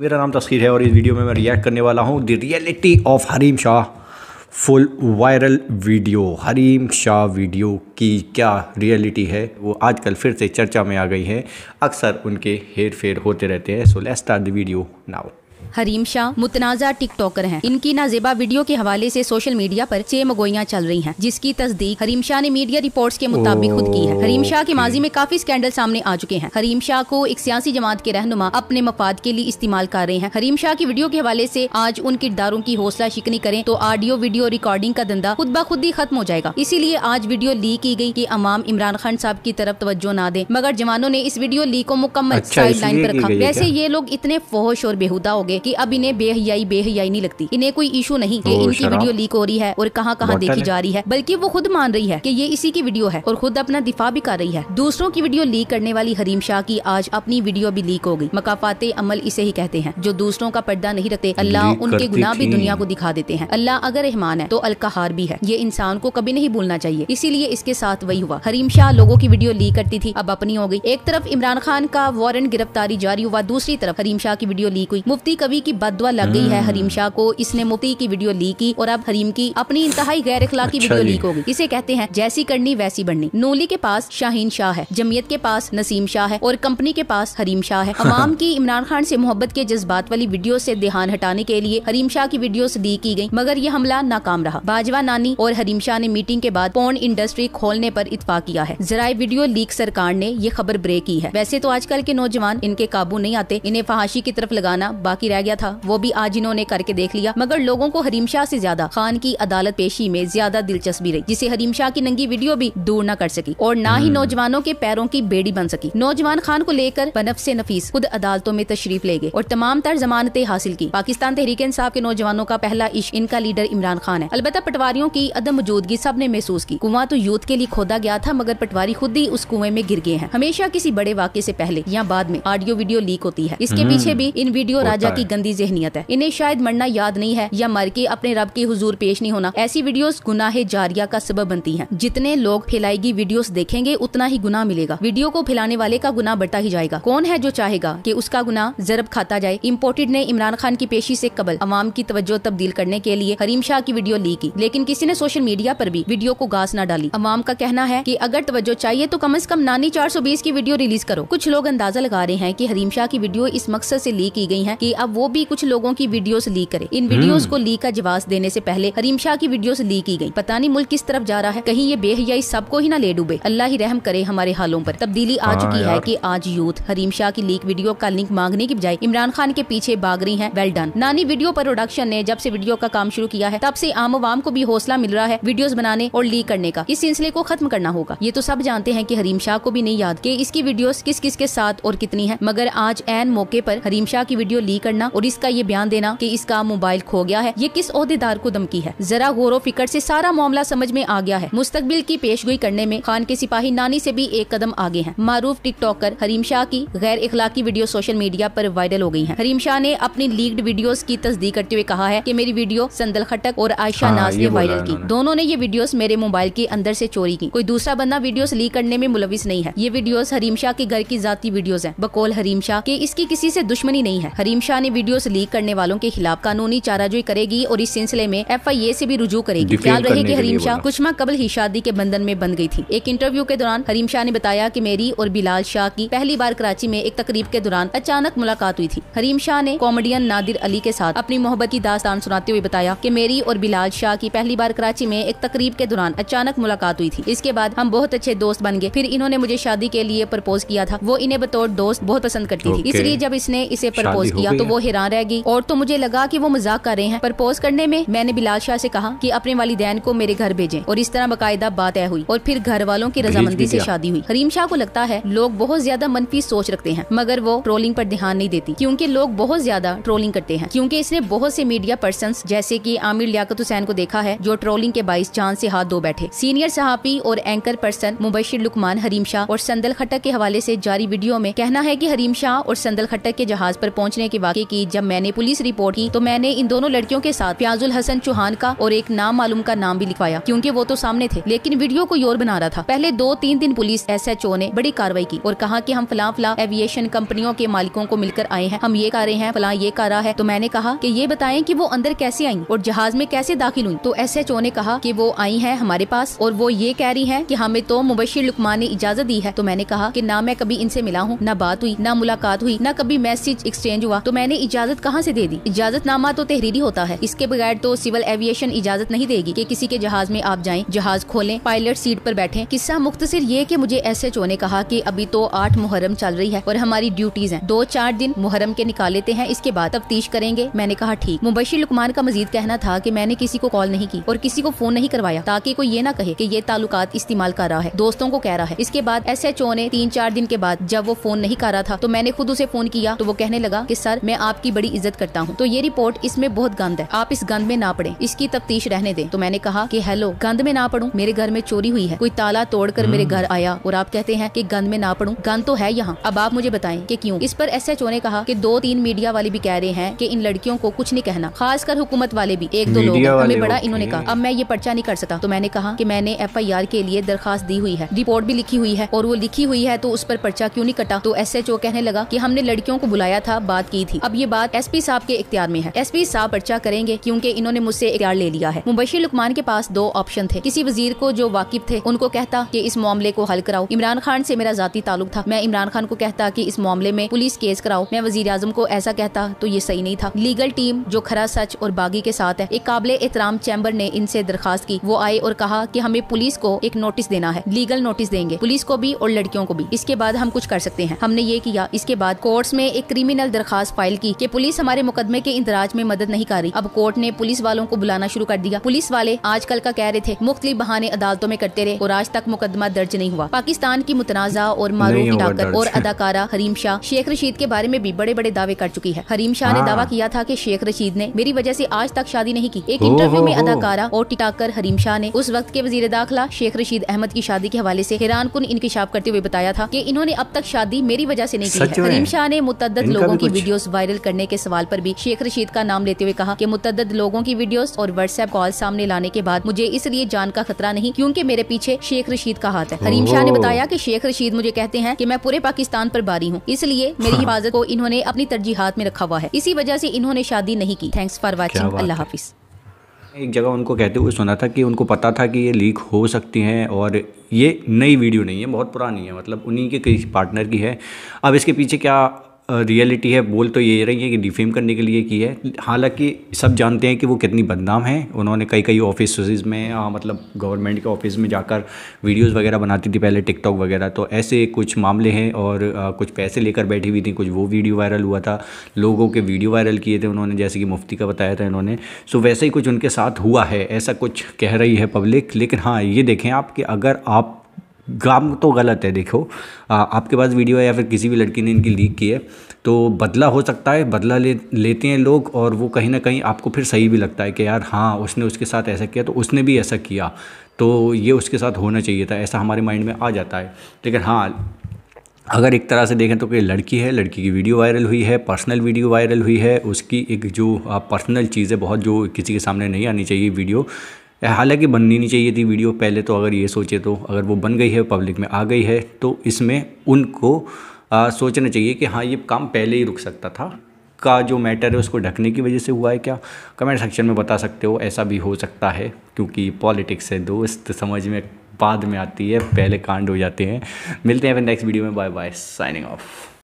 मेरा नाम तस्खीर है और इस वीडियो में मैं रिएक्ट करने वाला हूँ the reality of Hareem Shah full viral video Hareem Shah video की क्या रियलिटी है वो आजकल फिर से चर्चा में आ गई है अक्सर उनके हेर फेर होते रहते हैं so let's start the video now Hareem Shah मुतनाजा टिकटॉकर हैं इनकी नाजेबा वीडियो के हवाले से सोशल मीडिया पर छह मगोया चल रही हैं जिसकी तस्दीक हरीम शाह ने मीडिया रिपोर्ट्स के मुताबिक खुद की है हरीम शाह के माजी में काफी स्कैंडल सामने आ चुके हैं हरीम शाह को एक सियासी जमात के रहनुमा अपने मफाद के लिए इस्तेमाल कर रहे हैं हरीम शाह की वीडियो के हवाले ऐसी आज उन किरदारों की हौसला शिकनी करें तो ऑडियो वीडियो रिकॉर्डिंग का धंधा खुद ब खुद ही खत्म हो जाएगा इसीलिए आज वीडियो लीक की गयी की अमाम इमरान खान साहब की तरफ तवज्जो न दे मगर जवानों ने इस वीडियो लीक को मुकम्मल अच्छा, साइड लाइन पर रखा वैसे ये लोग इतने फोहश और बेहुदा हो गए थे कि अब इन्हें बेहयाई बेहयाई नहीं लगती इन्हें कोई इशू नहीं कि इनकी वीडियो लीक हो रही है और कहाँ कहाँ देखी जा रही है बल्कि वो खुद मान रही है की ये इसी की वीडियो है और खुद अपना दिफा भी कर रही है दूसरों की वीडियो लीक करने वाली हरीम शाह की आज अपनी वीडियो भी लीक हो गई मकाफाते अमल इसे ही कहते हैं जो दूसरों का पर्दा नहीं रखते अल्लाह उनके गुनाह भी दुनिया को दिखा देते हैं अल्लाह अगर रहमान है तो अलकाहार भी है ये इंसान को कभी नहीं भूलना चाहिए इसीलिए इसके साथ वही हुआ हरीम शाह लोगों की वीडियो लीक करती थी अब अपनी हो गई एक तरफ इमरान खान का वारंट गिरफ्तारी जारी हुआ दूसरी तरफ हरीम शाह की वीडियो लीक हुई मुफ्ती सभी की बदवा लग गई है हम्म। हरीम शाह को इसने मुफ्ती की वीडियो लीक की और अब हरीम की अपनी इंतहाई गैर अखलाक की अच्छा वीडियो लीक होगी इसे कहते हैं जैसी करनी वैसी बननी नोली के पास शाहीन शाह है जमीयत के पास नसीम शाह है और कंपनी के पास हरीम शाह है हाँ, हाँ। अवाम की इमरान खान से मोहब्बत के जज्बात वाली वीडियो से ध्यान हटाने के लिए हरीम शाह की वीडियो लीक की गई मगर ये हमला नाकाम रहा बाजवा नानी और हरीम शाह ने मीटिंग के बाद पोर्न इंडस्ट्री खोलने पर इतफा किया है जराये वीडियो लीक सरकार ने ये खबर ब्रेक की है वैसे तो आजकल के नौजवान इनके काबू नहीं आते इन्हें फहाशी की तरफ लगाना बाकी रह गया था वो भी आज इन्होंने करके देख लिया मगर लोगों को हरीम शाह ऐसी ज्यादा खान की अदालत पेशी में ज्यादा दिलचस्पी रही जिसे हरीम शाह की नंगी वीडियो भी दूर न कर सकी और न ही हम्म। नौजवानों के पैरों की बेड़ी बन सकी नौजवान खान को लेकर बनफ ऐसी नफीस खुद अदालतों में तशरीफ ले गए और तमाम तर जमानतें हासिल की पाकिस्तान तहरीक इंसाफ के नौजवानों का पहला इश्क इनका लीडर इमरान खान है अलबत्त पटवारियों की अदम मौजूदगी सब ने महसूस की कुआं तो यूथ के लिए खोदा गया था मगर पटवारी खुद ही उस कुएं में गिर गए हैं हमेशा किसी बड़े वाक्य से पहले या बाद में ऑडियो वीडियो लीक होती है इसके हम्म। पीछे भी इन वीडियो राजा की गंदी जहनीत है इन्हें शायद मरना याद नहीं है या मर के अपने रब के हजूर पेश नहीं होना ऐसी वीडियोस गुनाह जारिया का सबब बनती हैं जितने लोग फैलाएगी वीडियोस देखेंगे उतना ही गुनाह मिलेगा वीडियो को फैलाने वाले का गुनाह बढ़ता ही जाएगा कौन है जो चाहेगा कि उसका गुनाह जरब खाता जाए इम्पोर्टेड ने इमरान खान की पेशी ऐसी कबल अवाम की तवज्जो तब्दील करने के लिए हरीम शाह की वीडियो ली की लेकिन किसी ने सोशल मीडिया आरोप भी वीडियो को घास न डाली अवाम का कहना है की अगर तवज्जो चाहिए तो कम अज कम नानी चार सौ बीस की वीडियो रिलीज करो कुछ लोग अंदाजा लगा रहे हैं की हरीम शाह की वीडियो इस मकसद ऐसी ली की गयी है की अब वो भी कुछ लोगों की वीडियोस लीक करे इन वीडियोस हम्म। को लीक का जवाब देने से पहले हरीम शाह की वीडियोस लीक की गई पता नहीं मुल्क किस तरफ जा रहा है कहीं ये बेहयाई सबको ही ना ले डूबे अल्लाह ही रहम करे हमारे हालों पर तब्दीली आ हाँ चुकी है कि आज यूथ हरीम शाह की लीक वीडियो का लिंक मांगने की बजाय इमरान खान के पीछे भाग रही है वेल डन नानी वीडियो प्रोडक्शन ने जब से वीडियो का काम शुरू किया है तब से आम आवाम को भी हौसला मिल रहा है वीडियोज बनाने और लीक करने का इस सिलसिले को खत्म करना होगा ये तो सब जानते हैं की हरीम शाह को भी नहीं याद की इसकी वीडियो किस किस के साथ और कितनी है मगर आज एन मौके पर हरीम शाह की वीडियो लीक करना देना और इसका ये बयान देना की इसका मोबाइल खो गया है ये किस अहदेदार को धमकी है जरा गौर फिक्र ऐसी सारा मामला समझ में आ गया है मुस्तबिल की पेशगोई करने में खान के सिपाही नानी ऐसी भी एक कदम आगे है मारूफ टिकटॉकर हरीम शाह की गैर इखलाकी वीडियो सोशल मीडिया पर वायरल हो गई है हरीम शाह ने अपनी लीक्ड वीडियो की तस्दीक करते हुए कहा है की मेरी वीडियो संदल खटक और आयशा हाँ, नाज ने वायरल की दोनों ने ये वीडियो मेरे मोबाइल के अंदर ऐसी चोरी की कोई दूसरा बंदा वीडियो लीक करने में मुलविस नहीं है ये वीडियो हरीम शाह के घर की जाती वीडियो है बकोल हरीम शाह के इसकी किसी से दुश्मनी नहीं है हरीम शाह ने वीडियोस लीक करने वालों के खिलाफ कानूनी चाराजोई करेगी और इस सिलसिले में एफ आई ए ऐसी भी रुजू करेगी ख्याल रहे की हरीम शाह कुछ माह कबल ही शादी के बंधन में बन गयी थी एक इंटरव्यू के दौरान हरीम शाह ने बताया की मेरी और बिलाल शाह की पहली बार कराची में एक तकरीब के दौरान अचानक मुलाकात हुई थी हरीम शाह ने कॉमेडियन नादिर अली के साथ अपनी मोहब्बत की दास्तान सुनाते हुए बताया की मेरी और बिलाल शाह की पहली बार कराची में एक तकरीब के दौरान अचानक मुलाकात हुई थी इसके बाद हम बहुत अच्छे दोस्त बन गए फिर इन्होंने मुझे शादी के लिए प्रपोज किया था वो इन्हें बतौर दोस्त बहुत पसंद करती थी इसलिए जब इसने इसे प्रपोज किया तो वो हैरान रह गई और तो मुझे लगा कि वो मजाक कर रहे हैं पर पोज करने में मैंने बिलाल शाह से कहा कि अपने वालिदैन को मेरे घर भेजें और इस तरह बाकायदा बात तय हुई और फिर घर वालों की रजामंदी से शादी हुई हरीम शाह को लगता है लोग बहुत ज्यादा मनफी सोच रखते हैं मगर वो ट्रोलिंग पर ध्यान नहीं देती क्योंकि लोग बहुत ज्यादा ट्रोलिंग करते हैं क्योंकि इसने बहुत से मीडिया पर्सन जैसे की आमिर लियाकत हुसैन को देखा है जो ट्रोलिंग के बाईस चांद ऐसी हाथ धो बैठे सीनियर सहाफी और एंकर पर्सन मुबशिर लुकमान हरीम शाह और संदल खट्टक के हवाले ऐसी जारी वीडियो में कहना है की हरीम शाह और संदल खट्टक के जहाज आरोप पहुँचने के वाक्य की जब मैंने पुलिस रिपोर्ट की तो मैंने इन दोनों लड़कियों के साथ प्याजुल हसन चौहान का और एक नाम मालूम का नाम भी लिखवाया क्यूँकी वो तो सामने थे लेकिन वीडियो को योर बना रहा था पहले दो तीन दिन पुलिस एस एच ओ ने बड़ी कार्रवाई की और कहा की हम फला फला एविएशन कंपनियों के मालिकों को मिलकर आए हैं हम ये कर रहे हैं फला ये कर रहा है तो मैंने कहा की ये बताए की वो अंदर कैसे आई और जहाज में कैसे दाखिल हुई तो एस एच ओ ने कहा की वो आई है हमारे पास और वो ये कह रही है की हमें तो मुबशिर लुकमान ने इजाजत दी है तो मैंने कहा की ना मैं कभी इनसे मिला हूँ ना बात हुई न मुलाकात हुई न कभी मैसेज एक्सचेंज हुआ तो मैंने इजाजत कहाँ से दे दी इजाजतनामा तो तहरीरी होता है इसके बगैर तो सिविल एविएशन इजाजत नहीं देगी कि किसी के जहाज में आप जाएं जहाज खोलें पायलट सीट पर बैठें किस्सा मुख्तसर ये कि मुझे एस एच ओ ने कहा कि अभी तो आठ मुहर्रम चल रही है और हमारी ड्यूटीज हैं दो चार दिन मुहर्रम के निकाल लेते हैं इसके बाद तफ्तीश करेंगे मैंने कहा ठीक मुबशी लुकमान का मजीद कहना था की मैंने किसी को कॉल नहीं की और किसी को फोन नहीं करवाया ताकि कोई ये ना कहे की ये ताल्लुक इस्तेमाल कर रहा है दोस्तों को कह रहा है इसके बाद एस एच ओ ने तीन चार दिन के बाद जब वो फोन नहीं कर रहा था तो मैंने खुद उसे फोन किया तो वो कहने लगा की सर मैं आपकी बड़ी इज्जत करता हूँ तो ये रिपोर्ट इसमें बहुत गंद है आप इस गंद में ना पड़े इसकी तफ्तीश रहने दे तो मैंने कहा की हेलो गंद में ना पड़ू मेरे घर में चोरी हुई है कोई ताला तोड़ मेरे हम्म। घर आया और आप कहते हैं की गंद में ना पड़ू गंद तो है यहाँ अब आप मुझे बताए की क्यूँ इस पर एस ने कहा की दो तीन मीडिया वाले भी कह रहे हैं की इन लड़कियों को कुछ नहीं कहना खासकर हुकूमत वाले भी एक दो लोग हमें बड़ा इन्होंने कहा अब मैं ये पर्चा नहीं कर सकता तो मैंने कहा की मैंने एफ के लिए दरखास्त दी हुई है रिपोर्ट भी लिखी हुई है और वो लिखी हुई है तो उस पर पर्चा क्यों नहीं कटा तो एस कहने लगा की हमने लड़कियों को बुलाया था बात की थी अब ये बात एस पी साहब के इख्तियार में है एस पी साहब पर्चा करेंगे क्यूँकी इन्होंने मुझसे इख्तियार ले लिया है मुबशी लुकमान के पास दो ऑप्शन थे किसी वजीर को जो वाकिफ थे उनको कहता की इस मामले को हल कराओ इमरान खान से मेरा जाती ताल्लुक था मैं इमरान खान को कहता की इस मामले में पुलिस केस कराओ मैं वजीर आजम को ऐसा कहता तो ये सही नहीं था लीगल टीम जो खरा सच और बागी के साथ है एक काबिल एहतराम चैम्बर ने इनसे दरखास्त की वो आए और कहा की हमें पुलिस को एक नोटिस देना है लीगल नोटिस देंगे पुलिस को भी और लड़कियों को भी इसके बाद हम कुछ कर सकते हैं हमने ये किया इसके बाद कोर्ट में एक क्रिमिनल दरखास्त फाइल की की कि पुलिस हमारे मुकदमे के इंदराज में मदद नहीं कर रही अब कोर्ट ने पुलिस वालों को बुलाना शुरू कर दिया पुलिस वाले आजकल का कह रहे थे मुख्तलि बहाने अदालतों में करते रहे और आज तक मुकदमा दर्ज नहीं हुआ पाकिस्तान की मुतनाज़ा और मारूफ डाकर और अदाकारा हरीम शाह शेख रशीद के बारे में भी बड़े बड़े दावे कर चुकी है हरीम शाह ने हाँ। दावा किया था की शेख रशीद ने मेरी वजह ऐसी आज तक शादी नहीं की एक इंटरव्यू में अदाकारा और टिटाकर हरीम शाह ने उस वक्त के वजीर दाखिला शेख रशीद अहमद की शादी के हवाले ऐसी हैरान कन इनकशाफ करते हुए बताया था की इन्होंने अब तक शादी मेरी वजह ऐसी नहीं की हरीम शाह ने मुतद लोगों की वीडियो वायरल मुअल करने के सवाल पर भी शेख रशीद का नाम लेते हुए कहा कि मुतद लोगों की वीडियोस और व्हाट्सएप कॉल सामने लाने के बाद मुझे इसलिए जान का खतरा नहीं क्योंकि मेरे पीछे शेख रशीद का हाथ है हरीम शाह ने बताया कि शेख रशीद मुझे कहते हैं कि मैं पूरे पाकिस्तान पर बारी हूँ इसलिए मेरी हाँ। हिफाजत को इन्होंने अपनी तरजीहत में रखा हुआ है इसी वजह ऐसी इन्होंने शादी नहीं की थैंक्स फॉर वॉचिंग अल्लाह हाफिज़ एक जगह उनको कहते हुए सुना था कि उनको पता था कि ये लीक हो सकती हैं और ये नई वीडियो नहीं है बहुत पुरानी है मतलब उन्हीं के कई पार्टनर की है अब इसके पीछे क्या रियलिटी है बोल तो ये रही है कि डिफेम करने के लिए की है हालांकि सब जानते हैं कि वो कितनी बदनाम है उन्होंने कई कई ऑफिस में आ, मतलब गवर्नमेंट के ऑफिस में जाकर वीडियोस वगैरह बनाती थी पहले टिकटॉक वगैरह तो ऐसे कुछ मामले हैं और आ, कुछ पैसे लेकर बैठी हुई थी कुछ वो वीडियो वायरल हुआ था लोगों के वीडियो वायरल किए थे उन्होंने जैसे कि मुफ्ती का बताया था इन्होंने सो वैसे ही कुछ उनके साथ हुआ है ऐसा कुछ कह रही है पब्लिक लेकिन हाँ ये देखें आप कि अगर आप काम तो गलत है देखो आ, आपके पास वीडियो है या फिर किसी भी लड़की ने इनकी लीक की है तो बदला हो सकता है बदला ले लेते हैं लोग और वो कहीं ना कहीं आपको फिर सही भी लगता है कि यार हाँ उसने उसके साथ ऐसा किया तो उसने भी ऐसा किया तो ये उसके साथ होना चाहिए था ऐसा हमारे माइंड में आ जाता है लेकिन हाँ अगर एक तरह से देखें तो कि लड़की है लड़की की वीडियो वायरल हुई है पर्सनल वीडियो वायरल हुई है उसकी एक जो पर्सनल चीज़ है बहुत जो किसी के सामने नहीं आनी चाहिए वीडियो हालांकि बननी नहीं चाहिए थी वीडियो पहले तो अगर ये सोचे तो अगर वो बन गई है पब्लिक में आ गई है तो इसमें उनको आ, सोचना चाहिए कि हाँ ये काम पहले ही रुक सकता था का जो मैटर है उसको ढकने की वजह से हुआ है क्या कमेंट सेक्शन में बता सकते हो ऐसा भी हो सकता है क्योंकि पॉलिटिक्स है दोस्त समझ में बाद में आती है पहले कांड हो जाते हैं मिलते हैं नेक्स्ट वीडियो में बाय बाय साइनिंग ऑफ